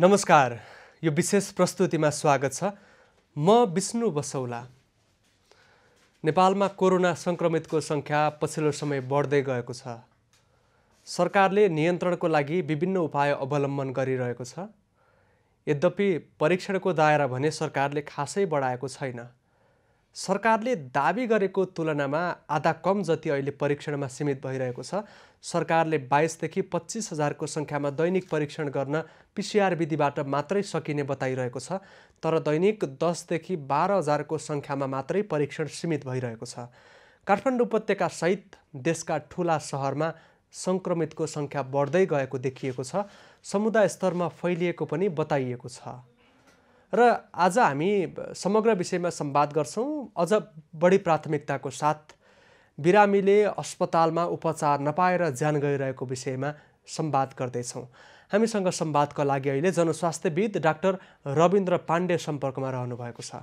नमस्कार यो विशेष प्रस्तुतिमा स्वागत छ म विष्णु बसौला नेपालमा कोरोना सङ्क्रमितको सङ्ख्या पछिल्लो समय बढ्दै गएको छ सरकारले नियन्त्रणको लागि विभिन्न उपाय अवलम्बन गरिरहेको छ यद्यपि परीक्षणको दायरा भने सरकारले खासै बढाएको छैन सरकारले दावी गरेको तुलनामा आधा कम जति अहिले परीक्षणमा सीमित भइरहेको छ सरकारले बाइसदेखि पच्चिस हजारको सङ्ख्यामा दैनिक परीक्षण गर्न पिसिआर विधिबाट मात्रै सकिने बताइरहेको छ तर दैनिक दसदेखि बाह्र हजारको सङ्ख्यामा मात्रै परीक्षण सीमित भइरहेको छ काठमाडौँ सहित देशका ठुला सहरमा सङ्क्रमितको सङ्ख्या बढ्दै गएको देखिएको छ समुदाय स्तरमा फैलिएको पनि बताइएको छ र आज हामी समग्र विषयमा सम्वाद गर्छौँ अझ बढी प्राथमिकताको साथ बिरामीले अस्पतालमा उपचार नपाएर ज्यान गइरहेको विषयमा सम्वाद गर्दैछौँ हामीसँग सम्वादका लागि अहिले जनस्वास्थ्यविद डाक्टर रविन्द्र पाण्डे सम्पर्कमा रहनु भएको छ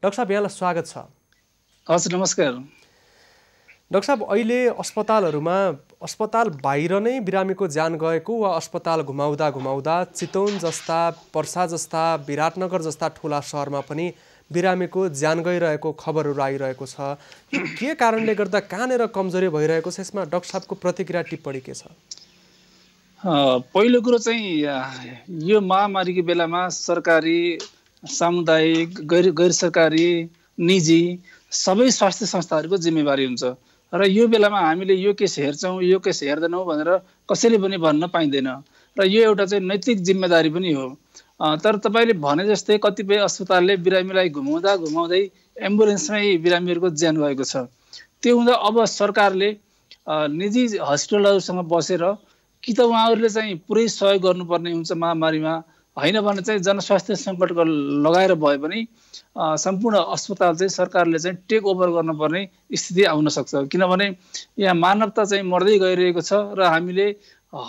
डाक्टर साहब यहाँलाई स्वागत छ हजुर नमस्कार डाक्टर साहब अहिले अस्पतालहरूमा अस्पताल बाहिर नै बिरामीको ज्यान गएको वा अस्पताल घुमाउँदा घुमाउँदा चितौन जस्ता पर्सा जस्ता विराटनगर जस्ता ठुला सहरमा पनि बिरामीको ज्यान गइरहेको खबरहरू आइरहेको छ के कारणले गर्दा कहाँनिर कमजोरी भइरहेको छ यसमा डक्टर साहबको प्रतिक्रिया टिप्पणी के छ पहिलो कुरो चाहिँ यो महामारीको बेलामा सरकारी सामुदायिक गैर गैर सरकारी निजी सबै स्वास्थ्य संस्थाहरूको जिम्मेवारी हुन्छ र यो बेलामा हामीले यो केस हेर्छौँ यो केस हेर्दैनौँ भनेर कसैले पनि भन्न पाइँदैन र यो एउटा चाहिँ नैतिक जिम्मेदारी पनि हो तर तपाईँले भने जस्तै कतिपय अस्पतालले बिरामीलाई घुमाउँदा घुमाउँदै एम्बुलेन्समै बिरामीहरूको ज्यान गएको छ त्यो हुँदा अब सरकारले निजी हस्पिटलहरूसँग बसेर कि त उहाँहरूले चाहिँ पुरै सहयोग गर्नुपर्ने हुन्छ महामारीमा होइन भने चाहिँ जनस्वास्थ्य सङ्कटको लगाएर भए पनि सम्पूर्ण अस्पताल चाहिँ सरकारले चाहिँ टेक ओभर गर्नुपर्ने स्थिति आउन सक्छ किनभने यहाँ मानवता चाहिँ मर्दै गइरहेको छ र हामीले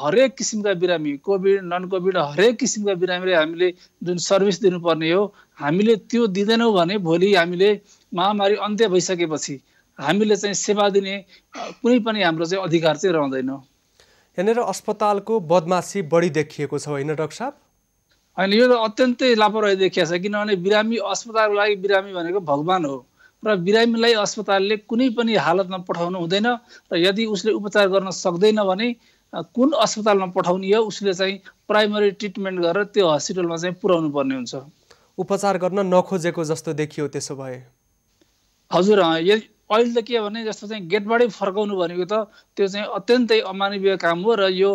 हरेक किसिमका बिरामी कोभिड नन कोभिड हरेक किसिमका बिरामीले हामीले जुन सर्भिस दिनुपर्ने हो हामीले त्यो दिँदैनौँ भने भोलि हामीले महामारी अन्त्य भइसकेपछि हामीले चाहिँ सेवा दिने कुनै पनि हाम्रो चाहिँ अधिकार चाहिँ रहँदैन यहाँनिर अस्पतालको बदमासी बढी देखिएको छ होइन डक्टर साहब होइन यो त अत्यन्तै लापरवाही देखिया छ किनभने बिरामी अस्पतालको लागि बिरामी भनेको भगवान् हो र बिरामीलाई अस्पतालले कुनै पनि हालतमा पठाउनु हुँदैन र यदि उसले उपचार गर्न सक्दैन भने कुन अस्पतालमा पठाउने हो उसले चाहिँ प्राइमरी ट्रिटमेन्ट गरेर त्यो हस्पिटलमा चाहिँ पुर्याउनु पर्ने हुन्छ उपचार गर्न नखोजेको जस्तो देखियो त्यसो भए हजुर यदि अहिले त के भने जस्तो चाहिँ गेटबाटै फर्काउनु भनेको त त्यो चाहिँ अत्यन्तै अमानवीय काम हो र यो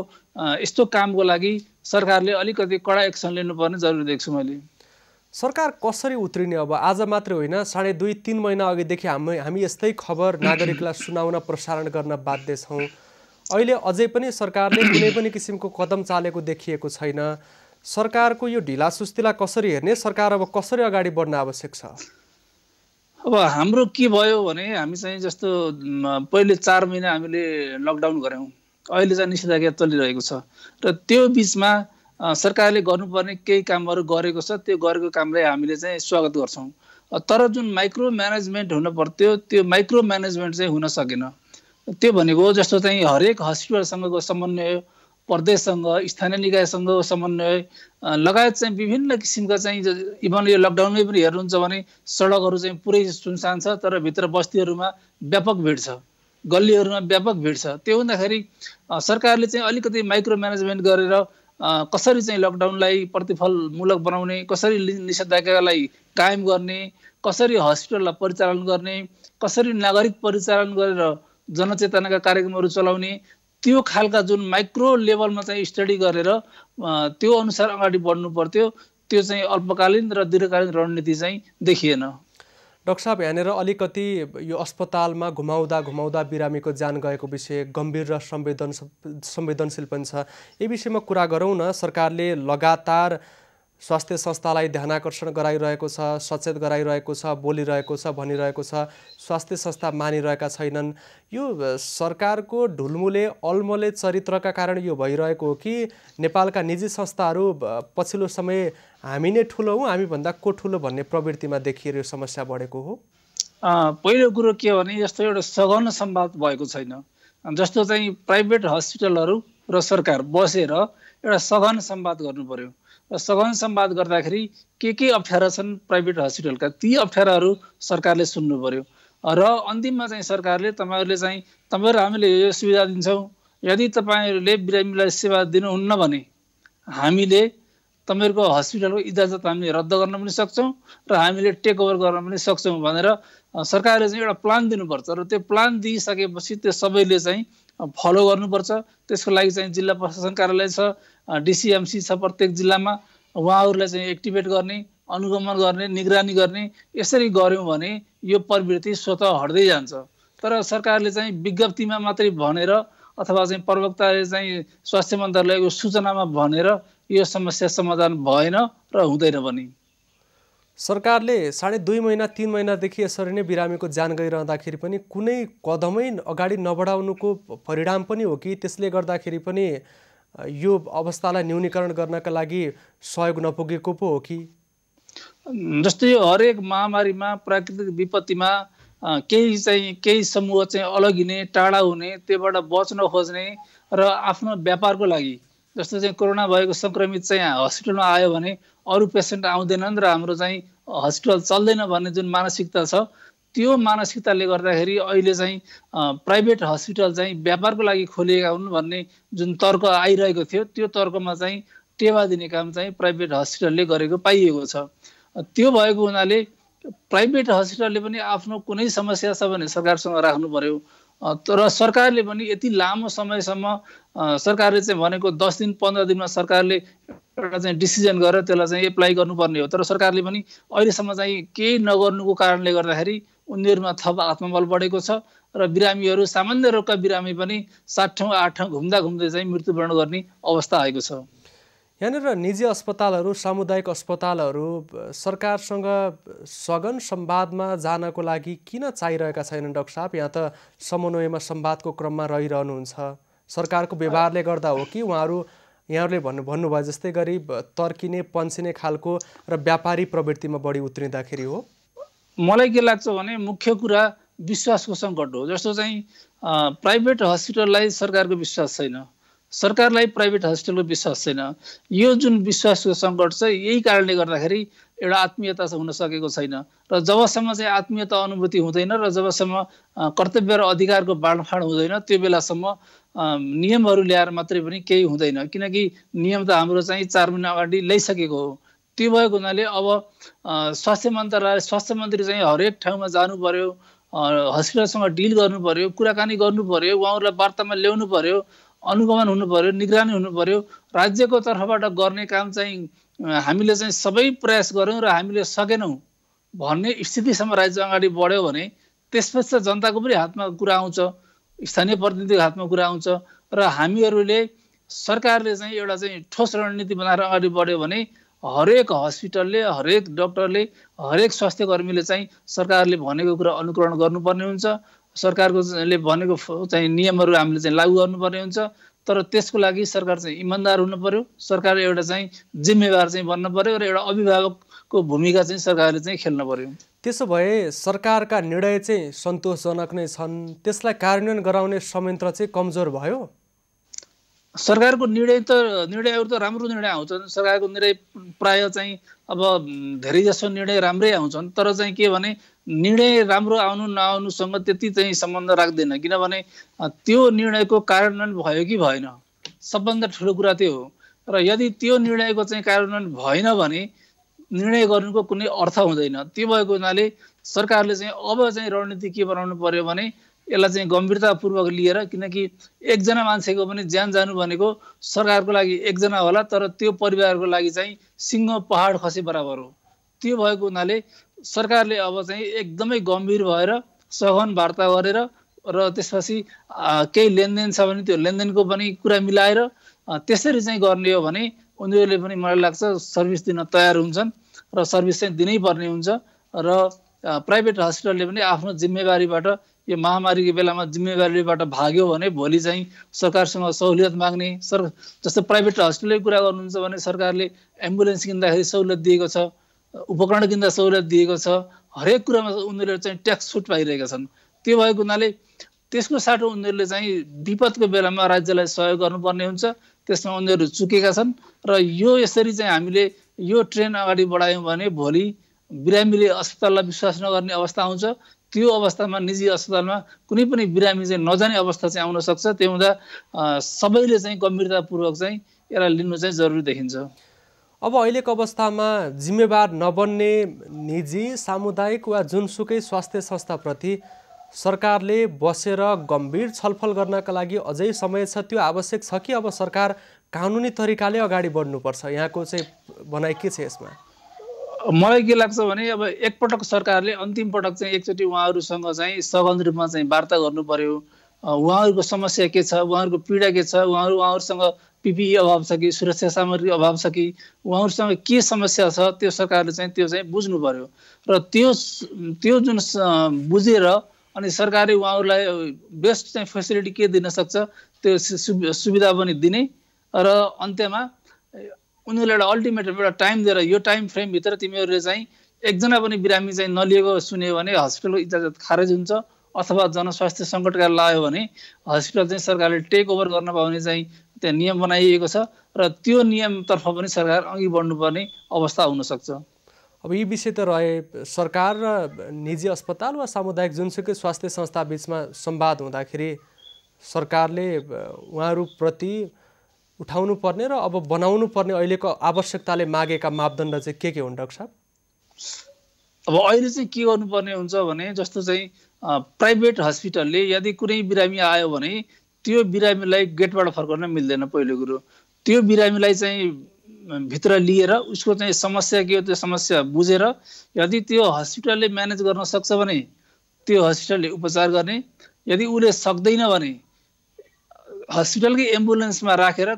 यस्तो कामको लागि सरकारले अलिकति कडा एक्सन लिनुपर्ने जरुरी देख्छु मैले सरकार कसरी उत्रिने अब आज मात्रै होइन साढे दुई तिन महिना अघिदेखि हामी हामी यस्तै खबर नागरिकलाई सुनाउन प्रसारण गर्न बाध्य छौँ अहिले अझै पनि सरकारले कुनै पनि किसिमको कदम चालेको देखिएको छैन सरकारको यो ढिला सुस्तीलाई कसरी हेर्ने सरकार अब कसरी अगाडि बढ्न आवश्यक छ अब हाम्रो के भयो भने हामी चाहिँ जस्तो पहिले चार महिना हामीले लकडाउन गऱ्यौँ अहिले चाहिँ निषेधाज्ञा चलिरहेको छ र त्यो बिचमा सरकारले गर्नुपर्ने केही कामहरू गरेको छ त्यो गरेको कामलाई हामीले चाहिँ स्वागत गर्छौँ तर जुन माइक्रो म्यानेजमेन्ट हुनु पर्थ्यो त्यो माइक्रो म्यानेजमेन्ट चाहिँ हुन सकेन त्यो भनेको जस्तो चाहिँ हरेक हस्पिटलसँगको समन्वय प्रदेशसँग स्थानीय निकायसँगको समन्वय लगायत चाहिँ विभिन्न किसिमका चाहिँ इभन यो लकडाउनमै पनि हेर्नुहुन्छ भने सडकहरू चाहिँ पुरै सुनसान छ तर भित्र बस्तीहरूमा व्यापक भिड छ गल्लीहरूमा व्यापक भिड छ त्यो हुँदाखेरि सरकारले चाहिँ अलिकति माइक्रो म्यानेजमेन्ट गरेर कसरी चाहिँ लकडाउनलाई प्रतिफलमूलक बनाउने कसरी निषेधाज्ञालाई कायम गर्ने कसरी हस्पिटललाई परिचालन गर्ने कसरी नागरिक परिचालन गरेर जनचेतनाका कार्यक्रमहरू चलाउने त्यो खालका जुन माइक्रो लेभलमा चाहिँ स्टडी गरेर त्यो अनुसार अगाडि बढ्नु पर्थ्यो त्यो चाहिँ अल्पकालीन र दीर्घकालीन रणनीति चाहिँ देखिएन डाक्टर साहब यहाँनिर अलिकति यो अस्पतालमा घुमाउँदा घुमाउँदा बिरामीको ज्यान गएको विषय गम्भीर र संवेदन संवेदनशील पनि छ यो विषयमा कुरा गरौँ न सरकारले लगातार स्वास्थ्य संस्थालाई ध्यानाकर्षण गराइरहेको छ सचेत गराइरहेको छ बोलिरहेको छ भनिरहेको छ स्वास्थ्य संस्था मानिरहेका छैनन् यो सरकारको ढुलमुले अल्मले चरित्रका कारण यो भइरहेको हो कि नेपालका निजी संस्थाहरू पछिल्लो समय हामी नै ठुलो हौँ हामीभन्दा को ठुलो भन्ने प्रवृत्तिमा देखिएर यो समस्या बढेको हो पहिलो कुरो के हो भने यस्तो एउटा सघन सम्वाद भएको छैन जस्तो चाहिँ प्राइभेट हस्पिटलहरू र सरकार बसेर एउटा सघन सम्वाद गर्नु पर्यो र सघन सम्वाद गर्दाखेरि के के अप्ठ्यारा छन् प्राइभेट हस्पिटलका ती अप्ठ्याराहरू सरकारले सुन्नु पऱ्यो र अन्तिममा चाहिँ सरकारले तपाईँहरूले चाहिँ तपाईँहरू हामीले यो सुविधा दिन्छौँ यदि तपाईँहरूले बिरामीलाई सेवा दिनुहुन्न भने हामीले तपाईँहरूको हस्पिटलको इजाजत हामी रद्द गर्न पनि सक्छौँ र हामीले टेक ओभर गर्न पनि सक्छौँ भनेर सरकारले चाहिँ एउटा प्लान दिनुपर्छ र त्यो प्लान दिइसकेपछि त्यो सबैले चाहिँ फलो गर्नुपर्छ त्यसको लागि चाहिँ जिल्ला प्रशासन कार्यालय छ डिसिएमसी छ प्रत्येक जिल्लामा उहाँहरूलाई चाहिँ एक्टिभेट गर्ने अनुगमन गर्ने निगरानी गर्ने यसरी गऱ्यौँ भने यो प्रवृत्ति स्वतः हट्दै जान्छ तर सरकारले चाहिँ विज्ञप्तिमा मात्रै भनेर अथवा चाहिँ प्रवक्ताले चाहिँ स्वास्थ्य मन्त्रालयको सूचनामा भनेर यो समस्या समाधान भएन र हुँदैन पनि सरकारले साढे दुई महिना तिन महिनादेखि यसरी नै बिरामीको ज्यान गइरहँदाखेरि पनि कुनै कदमै अगाडि नबढाउनुको परिणाम पनि हो कि त्यसले गर्दाखेरि पनि यो अवस्थालाई न्यूनीकरण गर्नका लागि सहयोग नपुगेको पो हो कि जस्तै हरेक महामारीमा प्राकृतिक विपत्तिमा केही चाहिँ केही समूह चाहिँ अलगिने टाढा हुने त्योबाट बच्न खोज्ने र आफ्नो व्यापारको लागि जस्तो चाहिँ कोरोना भएको सङ्क्रमित चाहिँ हस्पिटलमा आयो भने अरू पेसेन्ट आउँदैनन् र हाम्रो चाहिँ हस्पिटल चल्दैन भन्ने जुन मानसिकता छ त्यो मानसिकताले गर्दाखेरि अहिले चाहिँ प्राइभेट हस्पिटल चाहिँ व्यापारको लागि खोलिएका हुन् भन्ने जुन तर्क आइरहेको थियो त्यो तर्कमा चाहिँ टेवा दिने काम चाहिँ प्राइभेट हस्पिटलले गरेको पाइएको छ त्यो भएको हुनाले प्राइभेट हस्पिटलले पनि आफ्नो कुनै समस्या छ भने सरकारसँग राख्नु पऱ्यो तर सरकारले पनि यति लामो समयसम्म सरकारले चाहिँ भनेको दस दिन पन्ध्र दिनमा सरकारले एउटा चाहिँ डिसिजन गरेर त्यसलाई चाहिँ एप्लाई गर्नुपर्ने हो तर सरकारले पनि अहिलेसम्म चाहिँ केही नगर्नुको कारणले गर्दाखेरि उनीहरूमा थप आत्मबल बढेको छ र बिरामीहरू सामान्य रोगका बिरामी पनि सात ठाउँ आठ ठाउँ घुम्दा घुम्दै चाहिँ मृत्युवरण गर्ने अवस्था आएको छ यहाँनिर निजी अस्पतालहरू सामुदायिक अस्पतालहरू सरकारसँग सघन सम्वादमा जानको लागि किन चाहिरहेका छैनन् डक्टर साहब यहाँ त समन्वयमा सम्वादको क्रममा रहिरहनुहुन्छ सरकारको व्यवहारले गर्दा हो कि उहाँहरू यहाँहरूले भन्नु भन्नुभयो जस्तै गरी तर्किने पन्सिने खालको र व्यापारी प्रवृत्तिमा बढी उत्रिँदाखेरि हो मलाई के लाग्छ भने मुख्य कुरा विश्वासको सङ्कट हो जस्तो चाहिँ प्राइभेट हस्पिटललाई सरकारको विश्वास छैन सरकारलाई प्राइभेट हस्पिटलको विश्वास छैन यो जुन विश्वासको सङ्कट छ यही कारणले गर्दाखेरि एउटा आत्मीयता हुन सकेको छैन र जबसम्म चाहिँ आत्मीयता अनुभूति हुँदैन र जबसम्म कर्तव्य र अधिकारको बाँडफाँड हुँदैन त्यो बेलासम्म नियमहरू ल्याएर मात्रै पनि केही हुँदैन किनकि नियम त हाम्रो चाहिँ चार महिना अगाडि ल्याइसकेको हो त्यो भएको हुनाले अब स्वास्थ्य मन्त्रालय स्वास्थ्य मन्त्री चाहिँ हरेक ठाउँमा जानु पर्यो हस्पिटलसँग डिल गर्नु पर्यो कुराकानी गर्नु पर्यो उहाँहरूलाई वार्तामा ल्याउनु पर्यो अनुगमन हुनु पर्यो निगरानी हुनु पऱ्यो राज्यको तर्फबाट गर्ने काम चाहिँ हामीले चाहिँ सबै प्रयास गऱ्यौँ र हामीले सकेनौँ भन्ने स्थितिसम्म राज्य अगाडि बढ्यो भने त्यसपछि त जनताको पनि हातमा कुरा आउँछ स्थानीय प्रतिनिधिको हातमा कुरा आउँछ र हामीहरूले सरकारले चाहिँ एउटा चाहिँ ठोस रणनीति बनाएर अगाडि बढ्यो भने हरेक हस्पिटलले हरेक डक्टरले हरेक स्वास्थ्य कर्मीले चाहिँ सरकारले भनेको कुरा अनुकरण गर्नुपर्ने हुन्छ सरकारको भनेको चाहिँ नियमहरू हामीले चाहिँ लागू गर्नुपर्ने हुन्छ तर त्यसको लागि सरकार चाहिँ इमान्दार हुनु पऱ्यो सरकार एउटा चाहिँ जिम्मेवार चाहिँ बन्न पर्यो र एउटा अभिभावकको भूमिका चाहिँ सरकारले चाहिँ खेल्न पर्यो त्यसो भए सरकारका निर्णय चाहिँ सन्तोषजनक नै छन् त्यसलाई कार्यान्वयन गराउने संयन्त्र चाहिँ कमजोर भयो सरकारको निर्णय त निर्णयहरू त राम्रो निर्णय आउँछन् सरकारको निर्णय प्राय चाहिँ अब धेरै जसो निर्णय राम्रै आउँछन् तर चाहिँ के भने निर्णय राम्रो आउनु नआउनुसँग त्यति चाहिँ सम्बन्ध राख्दैन किनभने त्यो निर्णयको कार्यान्वयन भयो कि भएन सबभन्दा ठुलो कुरा त्यो हो र यदि त्यो निर्णयको चाहिँ कार्यान्वयन भएन भने निर्णय गर्नुको कुनै अर्थ हुँदैन त्यो भएको हुनाले सरकारले चाहिँ अब चाहिँ रणनीति के बनाउनु पर्यो भने यसलाई चाहिँ गम्भीरतापूर्वक लिएर किनकि एकजना मान्छेको पनि ज्यान जानु भनेको सरकारको लागि एकजना होला तर त्यो परिवारको लागि चाहिँ सिङ्गो पहाड खसे बराबर हो त्यो भएको हुनाले सरकारले अब चाहिँ एकदमै गम्भीर भएर सघन वार्ता गरेर र त्यसपछि केही लेनदेन छ भने त्यो लेनदेनको पनि कुरा मिलाएर त्यसरी चाहिँ गर्ने हो भने उनीहरूले पनि मलाई लाग्छ सर्भिस दिन तयार हुन्छन् र सर्भिस चाहिँ दिनै पर्ने हुन्छ र प्राइभेट हस्पिटलले पनि आफ्नो जिम्मेवारीबाट यो महामारीको बेलामा जिम्मेवारीबाट भाग्यो भने भोलि चाहिँ सरकारसँग सहुलियत माग्ने सर जस्तो प्राइभेट हस्पिटलै कुरा गर्नुहुन्छ भने सरकारले एम्बुलेन्स किन्दाखेरि सहुलियत दिएको छ उपकरण किन्दा सहुलियत दिएको छ हरेक कुरामा उनीहरूले चाहिँ ट्याक्स छुट पाइरहेका छन् त्यो भएको हुनाले त्यसको साटो उनीहरूले चाहिँ विपदको बेलामा राज्यलाई सहयोग गर्नुपर्ने हुन्छ त्यसमा उनीहरू चुकेका छन् र यो यसरी चाहिँ हामीले यो ट्रेन अगाडि बढायौँ भने भोलि बिरामीले अस्पताललाई विश्वास नगर्ने अवस्था हुन्छ त्यो अवस्थामा निजी अस्पतालमा कुनै पनि बिरामी चाहिँ नजाने अवस्था चाहिँ आउन सक्छ त्यो हुँदा सबैले चाहिँ गम्भीरतापूर्वक चाहिँ यसलाई लिनु चाहिँ जरुरी देखिन्छ अब अहिलेको अवस्थामा जिम्मेवार नबन्ने निजी सामुदायिक वा जुनसुकै स्वास्थ्य संस्थाप्रति सरकारले बसेर गम्भीर छलफल गर्नका लागि अझै समय छ त्यो आवश्यक छ कि अब सरकार कानुनी तरिकाले अगाडि बढ्नुपर्छ यहाँको चाहिँ भनाइ के छ यसमा मलाई के लाग्छ भने अब एकपटक सरकारले अन्तिम पटक चाहिँ एकचोटि उहाँहरूसँग चाहिँ सघन रूपमा चाहिँ वार्ता गर्नु पर्यो उहाँहरूको समस्या के छ उहाँहरूको पीडा के छ उहाँहरू उहाँहरूसँग पिपिई अभाव छ कि सुरक्षा सामग्री अभाव छ कि उहाँहरूसँग के समस्या छ त्यो सरकारले चाहिँ त्यो चाहिँ बुझ्नु पर्यो र त्यो त्यो जुन बुझेर अनि सरकारले उहाँहरूलाई बेस्ट चाहिँ फेसिलिटी के दिन सक्छ त्यो सुविधा पनि दिने र अन्त्यमा उनीहरूले एउटा अल्टिमेट एउटा टाइम दिएर यो टाइम फ्रेमभित्र तिमीहरूले चाहिँ एकजना पनि बिरामी चाहिँ नलिएको सुन्यो भने हस्पिटलको इजाजत खारेज हुन्छ अथवा जनस्वास्थ्य सङ्कटका लायो भने हस्पिटल चाहिँ सरकारले टेक ओभर गर्न पाउने चाहिँ त्यहाँ नियम बनाइएको छ र त्यो नियमतर्फ पनि सरकार अघि बढ्नुपर्ने अवस्था हुनसक्छ अब यी विषय त रहे सरकार र निजी अस्पताल वा सामुदायिक जुनसुकै स्वास्थ्य संस्था बिचमा संवाद हुँदाखेरि सरकारले उहाँहरूप्रति उठाउनु पर्ने र अब बनाउनु पर्ने अहिलेको आवश्यकताले मागेका मापदण्ड चाहिँ के के हुन् डाक्टर साहब अब अहिले चाहिँ के गर्नुपर्ने हुन्छ भने जस्तो चाहिँ प्राइभेट हस्पिटलले यदि कुनै बिरामी आयो भने त्यो बिरामीलाई गेटबाट फर्काउन मिल्दैन पहिलो कुरो त्यो बिरामीलाई चाहिँ भित्र लिएर उसको चाहिँ समस्या के हो त्यो समस्या बुझेर यदि त्यो हस्पिटलले म्यानेज गर्न सक्छ भने त्यो हस्पिटलले उपचार गर्ने यदि उसले सक्दैन भने हस्पिटलकै एम्बुलेन्समा राखेर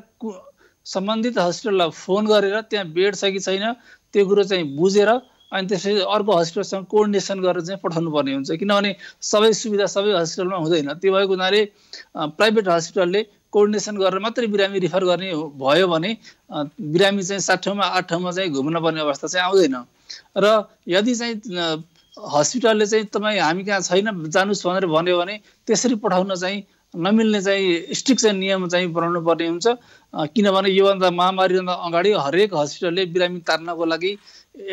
सम्बन्धित हस्पिटललाई फोन गरेर त्यहाँ बेड छ कि छैन त्यो कुरो चाहिँ बुझेर अनि त्यसपछि अर्को हस्पिटलसँग कोर्डिनेसन गरेर चाहिँ पठाउनु पर्ने हुन्छ किनभने सबै सुविधा सबै हस्पिटलमा हुँदैन त्यो भएको हुनाले प्राइभेट हस्पिटलले कोर्डिनेसन गरेर मात्रै बिरामी रिफर गर्ने भयो भने बिरामी चाहिँ सात ठाउँमा आठ ठाउँमा चाहिँ घुम्न पर्ने अवस्था चाहिँ आउँदैन र यदि चाहिँ हस्पिटलले चाहिँ तपाईँ हामी कहाँ छैन जानुहोस् भनेर भन्यो भने त्यसरी पठाउन चाहिँ नमिल्ने चाहिँ स्ट्रिक्ट चाहिँ नियम चाहिँ बनाउनु पर्ने हुन्छ किनभने योभन्दा महामारीभन्दा अगाडि हरेक हस्पिटलले बिरामी तार्नको लागि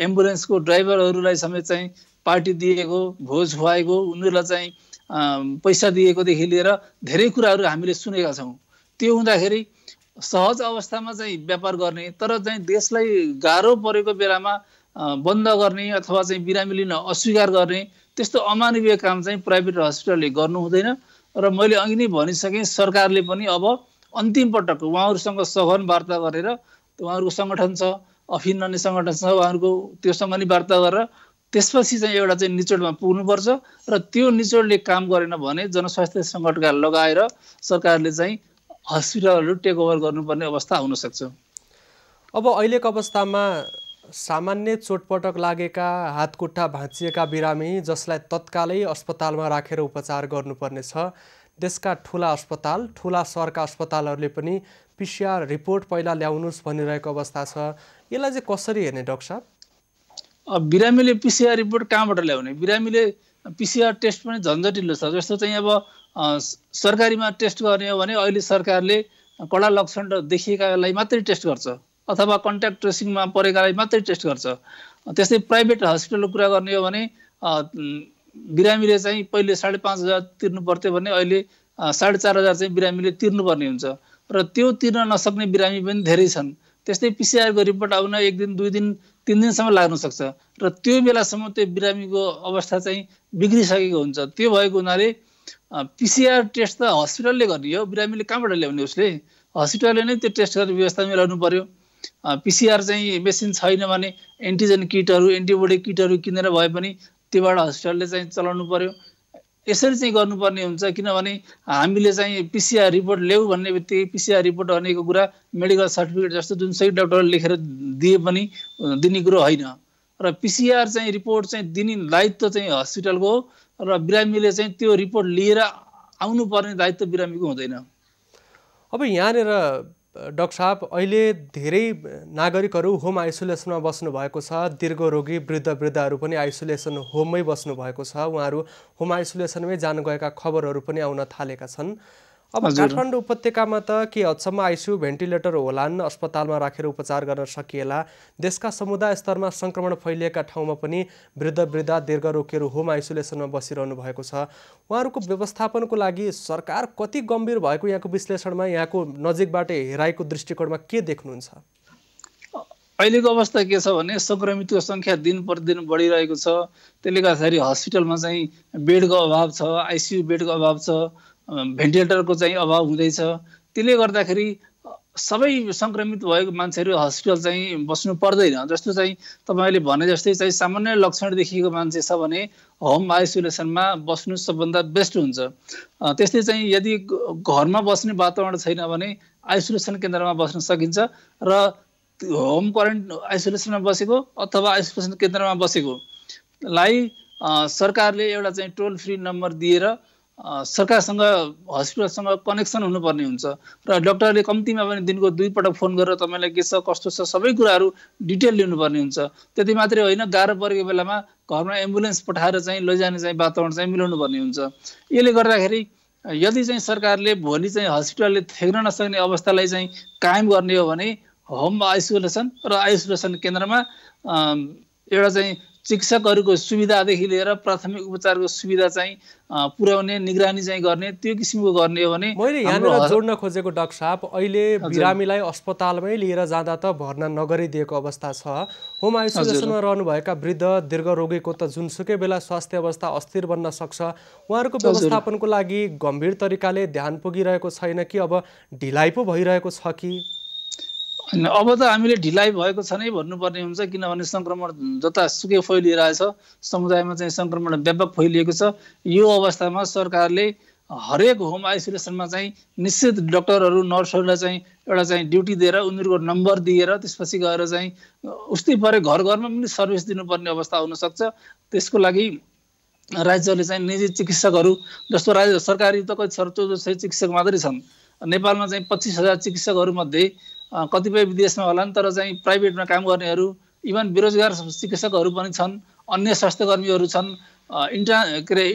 एम्बुलेन्सको ड्राइभरहरूलाई समेत चाहिँ पार्टी दिएको भोज खुवाएको उनीहरूलाई चाहिँ पैसा दिएकोदेखि लिएर धेरै कुराहरू हामीले सुनेका छौँ त्यो हुँदाखेरि सहज अवस्थामा चाहिँ व्यापार गर्ने तर चाहिँ देशलाई गाह्रो परेको बेलामा बन्द गर्ने अथवा चाहिँ बिरामी लिन अस्वीकार गर्ने त्यस्तो अमानवीय काम चाहिँ प्राइभेट हस्पिटलले गर्नु हुँदैन र मैले अघि नै भनिसकेँ सरकारले पनि अब अन्तिम पटक उहाँहरूसँग सघन वार्ता गरेर उहाँहरूको सङ्गठन छ अफिन अन्य सङ्गठन छ उहाँहरूको त्योसँग नि वार्ता गरेर त्यसपछि चाहिँ एउटा चाहिँ निचोडमा पुग्नुपर्छ र त्यो निचोडले काम गरेन भने जनस्वास्थ्य सङ्कटका लगाएर सरकारले चाहिँ हस्पिटलहरू टेक ओभर गर्नुपर्ने अवस्था हुनसक्छ अब अहिलेको अवस्थामा सामान्य चोटपटक लागेका हातखुट्टा भाँचिएका बिरामी जसलाई तत्कालै अस्पतालमा राखेर उपचार गर्नुपर्नेछ देशका ठुला अस्पताल ठुला सहरका अस्पतालहरूले पनि पिसिआर रिपोर्ट पहिला ल्याउनुहोस् भनिरहेको अवस्था छ यसलाई चाहिँ कसरी हेर्ने डक्टर साहब बिरामीले पिसिआर रिपोर्ट कहाँबाट ल्याउने बिरामीले पिसिआर टेस्ट पनि झन्झटिलो छ जस्तो चाहिँ अब सरकारीमा टेस्ट गर्ने हो भने अहिले सरकारले कडा लक्षण देखिएकालाई मात्रै टेस्ट गर्छ अथवा कन्ट्याक्ट ट्रेसिङमा परेकालाई मात्रै टेस्ट गर्छ त्यस्तै प्राइभेट हस्पिटलको कुरा गर्ने हो भने बिरामीले चाहिँ पहिले साढे पाँच हजार तिर्नु पर्थ्यो भने अहिले साढे चार हजार चाहिँ बिरामीले तिर्नुपर्ने हुन्छ र त्यो तिर्न नसक्ने बिरामी पनि धेरै छन् त्यस्तै पिसिआरको रिपोर्ट आउन एक दिन दुई दिन तिन दिनसम्म लाग्न सक्छ र त्यो बेलासम्म त्यो बिरामीको अवस्था चाहिँ बिग्रिसकेको हुन्छ त्यो भएको हुनाले पिसिआर टेस्ट त हस्पिटलले गर्ने हो बिरामीले कहाँबाट ल्याउने उसले हस्पिटलले नै त्यो टेस्ट गर्ने व्यवस्था मिलाउनु पर्यो पिसिआर चाहिँ मेसिन छैन भने एन्टिजेन किटहरू एन्टिबोडी किटहरू किनेर भए पनि त्योबाट हस्पिटलले चाहिँ चलाउनु पऱ्यो यसरी चाहिँ गर्नुपर्ने हुन्छ किनभने हामीले चाहिँ पिसिआर रिपोर्ट ल्याऊ भन्ने बित्तिकै पिसिआर रिपोर्ट भनेको कुरा मेडिकल सर्टिफिकेट जस्तो जुन सही डक्टरले लेखेर दिए पनि दिने कुरो होइन र पिसिआर चाहिँ रिपोर्ट चाहिँ दिने दायित्व चाहिँ हस्पिटलको हो र बिरामीले चाहिँ त्यो रिपोर्ट लिएर आउनुपर्ने दायित्व बिरामीको हुँदैन अब यहाँनिर डक्टर साहब अहिले धेरै नागरिकहरू होम आइसोलेसनमा बस्नुभएको छ दीर्घ रोगी वृद्ध वृद्धहरू पनि आइसोलेसन होममै बस्नुभएको छ उहाँहरू होम आइसोलेसनमै जानु गएका खबरहरू पनि आउन थालेका छन् अब काठमाडौँ उपत्यकामा त के हदसम्म आइसियु भेन्टिलेटर होलान् अस्पतालमा राखेर उपचार गर्न सकिएला देशका समुदाय स्तरमा सङ्क्रमण फैलिएका ठाउँमा पनि वृद्ध वृद्ध दीर्घ रोगीहरू होम आइसोलेसनमा बसिरहनु भएको छ उहाँहरूको व्यवस्थापनको लागि सरकार कति गम्भीर भएको यहाँको विश्लेषणमा यहाँको नजिकबाट हेराएको दृष्टिकोणमा के देख्नुहुन्छ अहिलेको अवस्था के छ भने सङ्क्रमितको सङ्ख्या दिन प्रतिदिन बढिरहेको छ त्यसले गर्दाखेरि हस्पिटलमा चाहिँ बेडको अभाव छ आइसियु बेडको अभाव छ भेन्टिलेटरको चाहिँ अभाव हुँदैछ त्यसले गर्दाखेरि सबै सङ्क्रमित भएको मान्छेहरू हस्पिटल चाहिँ बस्नु पर्दैन जस्तो चाहिँ तपाईँले भने जस्तै चाहिँ सामान्य लक्षण देखिएको मान्छे छ भने होम आइसोलेसनमा बस्नु सबभन्दा बेस्ट हुन्छ त्यस्तै चाहिँ यदि घरमा बस्ने वातावरण छैन भने आइसोलेसन केन्द्रमा बस्न सकिन्छ र होम क्वारेन्ट आइसोलेसनमा बसेको अथवा आइसोलेसन केन्द्रमा बसेकोलाई सरकारले एउटा चाहिँ टोल फ्री नम्बर दिएर सरकारसँग हस्पिटलसँग कनेक्सन हुनुपर्ने हुन्छ र डक्टरले कम्तीमा पनि दिनको दुईपटक फोन गरेर तपाईँलाई के छ कस्तो छ सबै कुराहरू डिटेल लिनुपर्ने हुन्छ त्यति मात्रै होइन गाह्रो परेको बेलामा घरमा एम्बुलेन्स पठाएर चाहिँ लैजाने चाहिँ वातावरण चाहिँ मिलाउनु पर्ने हुन्छ यसले गर्दाखेरि यदि चाहिँ सरकारले भोलि चाहिँ हस्पिटलले थ्याक्न नसक्ने अवस्थालाई चाहिँ कायम गर्ने हो भने होम आइसोलेसन र आइसोलेसन केन्द्रमा एउटा चाहिँ चिकित्सकहरूको सुविधादेखि लिएर प्राथमिक उपचारको सुविधा चाहिँ पुर्याउने निगरानी चाहिँ गर्ने त्यो किसिमको गर्ने हो भने मैले यहाँनिर जोड्न खोजेको डाक्टर साहब अहिले बिरामीलाई अस्पतालमै लिएर जाँदा त भर्ना नगरिदिएको अवस्था छ होम आइसोलेसनमा रहनुभएका वृद्ध दीर्घ रोगीको त जुनसुकै बेला स्वास्थ्य अवस्था अस्थिर बन्न सक्छ उहाँहरूको व्यवस्थापनको लागि गम्भीर तरिकाले ध्यान पुगिरहेको छैन कि अब ढिलाइ पो भइरहेको छ कि होइन अब त हामीले ढिलाइ भएको छ नै भन्नुपर्ने हुन्छ किनभने सङ्क्रमण जतासुकै फैलिरहेछ समुदायमा चाहिँ सङ्क्रमण व्यापक फैलिएको छ यो अवस्थामा सरकारले हरेक होम आइसोलेसनमा चाहिँ निश्चित डक्टरहरू नर्सहरूलाई चाहिँ एउटा चाहिँ ड्युटी दिएर उनीहरूको नम्बर दिएर त्यसपछि गएर चाहिँ उस्तै परे घर घरमा पनि सर्भिस दिनुपर्ने अवस्था हुनसक्छ त्यसको लागि राज्यले चाहिँ निजी चिकित्सकहरू जस्तो राज्य सरकारी त कति छ चौध सय चिकित्सक मात्रै छन् नेपालमा चाहिँ पच्चिस हजार चिकित्सकहरूमध्ये कतिपय विदेशमा होला नि तर चाहिँ प्राइभेटमा काम गर्नेहरू इभन बेरोजगार चिकित्सकहरू पनि छन् अन्य स्वास्थ्यकर्मीहरू छन् इन्टर के अरे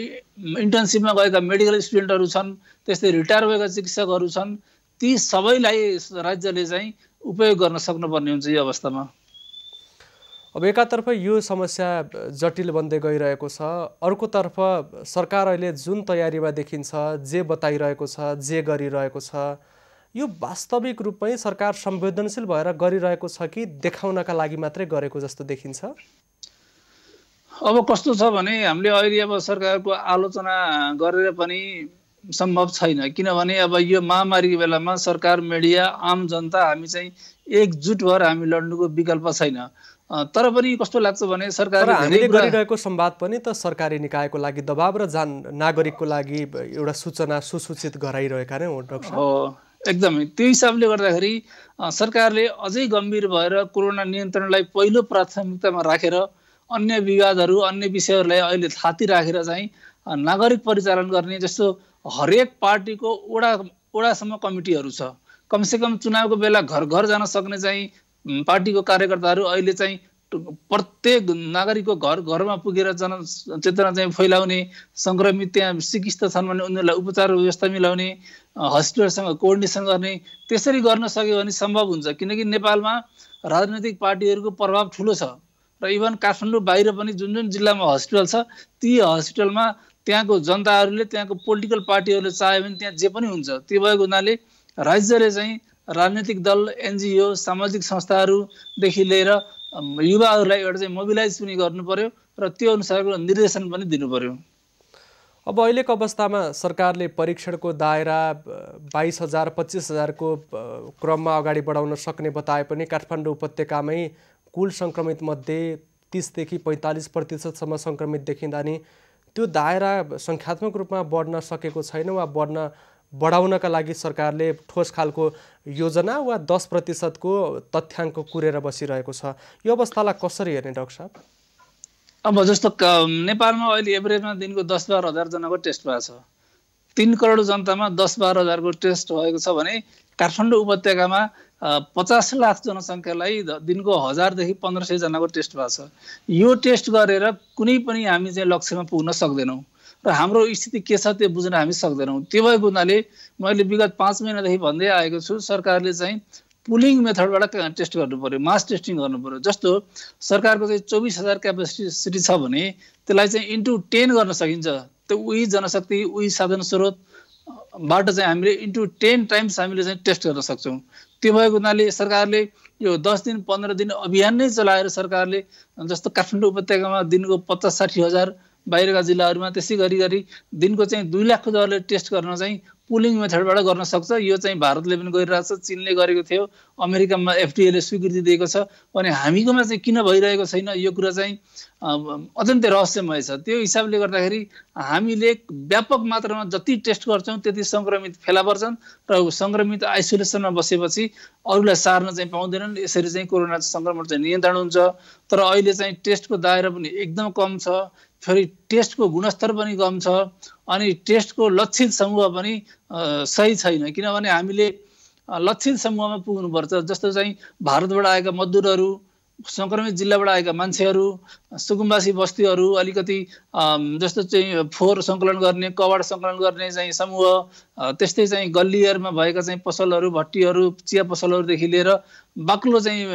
इन्टर्नसिपमा गएका मेडिकल स्टुडेन्टहरू छन् त्यस्तै रिटायर भएका चिकित्सकहरू छन् ती सबैलाई राज्यले चाहिँ उपयोग गर्न सक्नुपर्ने हुन्छ यो अवस्थामा अब एकातर्फ यो समस्या जटिल बन्दै गइरहेको छ अर्कोतर्फ सरकार अहिले जुन तयारीमा देखिन्छ जे बताइरहेको छ जे गरिरहेको छ यो वास्तविक रूपमै सरकार संवेदनशील भएर गरिरहेको छ कि देखाउनका लागि मात्रै गरेको जस्तो देखिन्छ अब कस्तो छ भने हामीले अहिले अब सरकारको आलोचना गरेर पनि सम्भव छैन किनभने अब यो महामारीको बेलामा सरकार मिडिया आम जनता हामी चाहिँ एकजुट भएर हामी लड्नुको विकल्प छैन तर पनि कस्तो लाग्छ भने सरकार हामीले गरिरहेको संवाद पनि त सरकारी निकायको लागि दबाब र जान नागरिकको लागि एउटा सूचना सुसूचित गराइरहेका नै हो एकदमै त्यो हिसाबले गर्दाखेरि सरकारले अझै गम्भीर भएर कोरोना नियन्त्रणलाई पहिलो प्राथमिकतामा राखेर अन्य विवादहरू अन्य विषयहरूलाई अहिले थाती राखेर चाहिँ नागरिक परिचालन गर्ने जस्तो हरेक पार्टीको ओडा ओडासम्म कमिटीहरू छ कमसेकम चुनावको बेला घर घर जान सक्ने चाहिँ पार्टीको कार्यकर्ताहरू अहिले चाहिँ प्रत्येक नागरिकको घर घरमा पुगेर जनचेतना चाहिँ फैलाउने सङ्क्रमित त्यहाँ सिकिस्त छन् भने उनीहरूलाई उपचार व्यवस्था मिलाउने हस्पिटलसँग कोअर्डिनेसन गर्ने त्यसरी गर्न सक्यो भने सम्भव हुन्छ किनकि नेपालमा राजनैतिक पार्टीहरूको प्रभाव ठुलो छ र इभन काठमाडौँ बाहिर पनि जुन जुन जिल्लामा हस्पिटल छ ती हस्पिटलमा त्यहाँको जनताहरूले त्यहाँको पोलिटिकल पार्टीहरूले चाह्यो भने त्यहाँ जे पनि हुन्छ त्यो भएको हुनाले राज्यले चाहिँ राजनैतिक दल एनजिओ सामाजिक संस्थाहरूदेखि लिएर युवाहरूलाई एउटा चाहिँ मोबिलाइज पनि गर्नु पर्यो र त्यो अनुसारको निर्देशन पनि दिनु पर्यो अब अहिलेको अवस्थामा सरकारले परीक्षणको दायरा बाइस हजार पच्चिस हजारको क्रममा अगाडि बढाउन सक्ने बताए पनि काठमाडौँ उपत्यकामै कुल सङ्क्रमितमध्ये तिसदेखि पैँतालिस प्रतिशतसम्म सङ्क्रमित देखिँदा नि त्यो दायरा सङ्ख्यात्मक रूपमा बढ्न सकेको छैन वा बढ्न बढाउनका लागि सरकारले ठोस खालको योजना वा दस प्रतिशतको तथ्याङ्क कुरेर बसिरहेको छ यो अवस्थालाई कसरी हेर्ने डाक्टर साहब अब जस्तो नेपालमा अहिले एभरेजमा दिनको दस बाह्र हजारजनाको टेस्ट भएको छ तिन करोड जनतामा दस बाह्र हजारको टेस्ट भएको छ भने काठमाडौँ उपत्यकामा पचास लाख जनसङ्ख्यालाई दिनको हजारदेखि पन्ध्र सयजनाको टेस्ट भएको छ यो टेस्ट गरेर कुनै पनि हामी चाहिँ लक्ष्यमा पुग्न सक्दैनौँ र हाम्रो स्थिति के छ त्यो बुझ्न हामी सक्दैनौँ त्यो भएको हुनाले मैले विगत पाँच महिनादेखि भन्दै आएको छु सरकारले चाहिँ पुलिङ मेथडबाट टेस्ट गर्नु पऱ्यो मास टेस्टिङ गर्नु पऱ्यो जस्तो सरकारको चाहिँ चौबिस हजार क्यापेसिटी छ भने त्यसलाई चाहिँ इन्टु टेन गर्न सकिन्छ त्यो उही जनशक्ति उही साधन स्रोत बाट चाहिँ हामीले इन्टु टेन टाइम्स हामीले चाहिँ टेस्ट गर्न सक्छौँ त्यो भएको हुनाले सरकारले यो दस दिन पन्ध्र दिन अभियान नै चलाएर सरकारले जस्तो काठमाडौँ उपत्यकामा दिनको पचास साठी हजार बाहिरका जिल्लाहरूमा त्यसै गरी गरी दिनको चाहिँ दुई लाखको दरले टेस्ट गर्न चाहिँ पुलिङ मेथडबाट गर्न सक्छ यो चाहिँ भारतले पनि गरिरहेको छ चिनले गरेको थियो अमेरिकामा एफडिएले स्वीकृति दिएको छ अनि हामीकोमा चाहिँ किन भइरहेको छैन यो कुरा चाहिँ अत्यन्तै रहस्यमय छ त्यो हिसाबले गर्दाखेरि हामीले व्यापक मात्रामा जति टेस्ट गर्छौँ त्यति सङ्क्रमित फेला पर्छन् र सङ्क्रमित आइसोलेसनमा बसेपछि अरूलाई सार्न चाहिँ पाउँदैनन् यसरी चाहिँ कोरोना सङ्क्रमण चाहिँ नियन्त्रण हुन्छ तर अहिले चाहिँ टेस्टको दायरा पनि एकदम कम छ फेरि टेस्टको गुणस्तर पनि कम छ अनि टेस्टको लक्षित समूह पनि सही छैन किनभने हामीले लक्षित समूहमा पुग्नुपर्छ जस्तो चाहिँ भारतबाट आएका मजदुरहरू सङ्क्रमित जिल्लाबाट आएका मान्छेहरू सुकुम्बासी बस्तीहरू अलिकति जस्तो चाहिँ फोहोर सङ्कलन गर्ने कवाड सङ्कलन गर्ने चाहिँ समूह त्यस्तै चाहिँ गल्लीहरूमा भएका चाहिँ पसलहरू भट्टीहरू चिया पसलहरूदेखि लिएर बाक्लो चाहिँ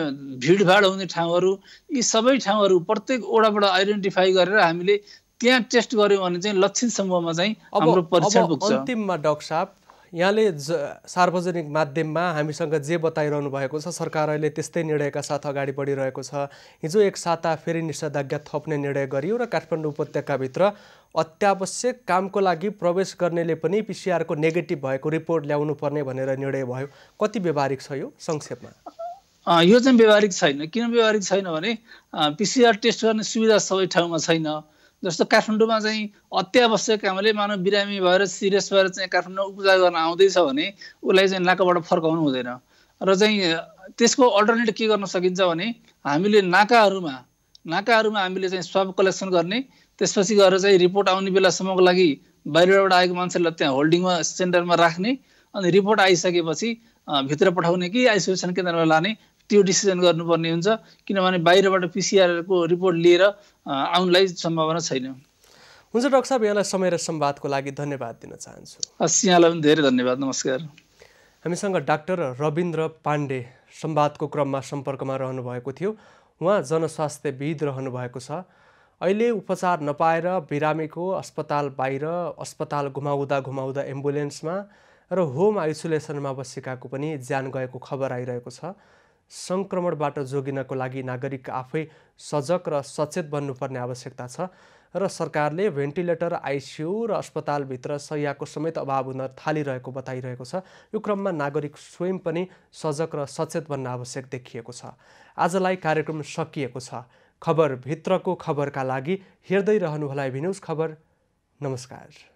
भिडभाड हुने ठाउँहरू यी सबै ठाउँहरू प्रत्येक ओडाबाट आइडेन्टिफाई गरेर हामीले त्यहाँ टेस्ट गऱ्यौँ भने चाहिँ लक्षित समूहमा चाहिँ हाम्रो परीक्षण पुग्छ अन्तिममा डाक्टर साहब यहाँले ज सार्वजनिक माध्यममा हामीसँग जे बताइरहनु भएको छ सरकार अहिले त्यस्तै निर्णयका साथ अगाडि बढिरहेको छ हिजो एक साता फेरि निषेधाज्ञा थप्ने निर्णय गरियो र काठमाडौँ उपत्यकाभित्र अत्यावश्यक कामको लागि प्रवेश गर्नेले पनि पिसिआरको नेगेटिभ भएको रिपोर्ट ल्याउनु पर्ने भनेर निर्णय भयो कति व्यवहारिक छ यो संक्षेपमा यो चाहिँ व्यवहारिक छैन किन व्यवहारिक छैन भने पिसिआर टेस्ट गर्ने सुविधा सबै ठाउँमा छैन जस्तो काठमाडौँमा चाहिँ अत्यावश्यक हामीले मानव बिरामी भएर सिरियस भएर चाहिँ काठमाडौँ उपचार गर्न आउँदैछ भने उसलाई चाहिँ नाकाबाट फर्काउनु हुँदैन र चाहिँ त्यसको अल्टरनेट के गर्न सकिन्छ भने हामीले नाकाहरूमा नाकाहरूमा हामीले चाहिँ स्वाब कलेक्सन गर्ने त्यसपछि गएर चाहिँ रिपोर्ट आउने बेलासम्मको लागि बाहिरबाट आएको मान्छेलाई त्यहाँ होल्डिङमा सेन्टरमा राख्ने अनि रिपोर्ट आइसकेपछि भित्र पठाउने कि आइसोलेसन केन्द्रमा लाने त्यो डिसिजन गर्नुपर्ने हुन्छ किनभने बाहिरबाट पिसिआरको रिपोर्ट लिएर आउनलाई सम्भावना छैन हुन्छ डक्टर साहब यहाँलाई समय र सम्वादको लागि धन्यवाद दिन चाहन्छु हस् यहाँलाई पनि धेरै धन्यवाद नमस्कार हामीसँग डाक्टर रविन्द्र पाण्डे संवादको क्रममा सम्पर्कमा रहनुभएको थियो उहाँ जनस्वास्थ्य जनस्वास्थ्यविद भएको छ अहिले उपचार नपाएर बिरामीको अस्पताल बाहिर अस्पताल घुमाउँदा घुमाउँदा एम्बुलेन्समा र होम आइसोलेसनमा बसेकाको पनि ज्यान गएको खबर आइरहेको छ सङ्क्रमणबाट जोगिनको लागि नागरिक आफै सजग र सचेत बन्नुपर्ने आवश्यकता छ र सरकारले भेन्टिलेटर आइसियु र अस्पतालभित्र सयाको समेत अभाव हुन थालिरहेको बताइरहेको छ यो क्रममा नागरिक स्वयं पनि सजग र सचेत बन्न आवश्यक देखिएको छ आजलाई कार्यक्रम सकिएको छ खबरभित्रको खबरका लागि हेर्दै रहनुहोला भिनुस खबर नमस्कार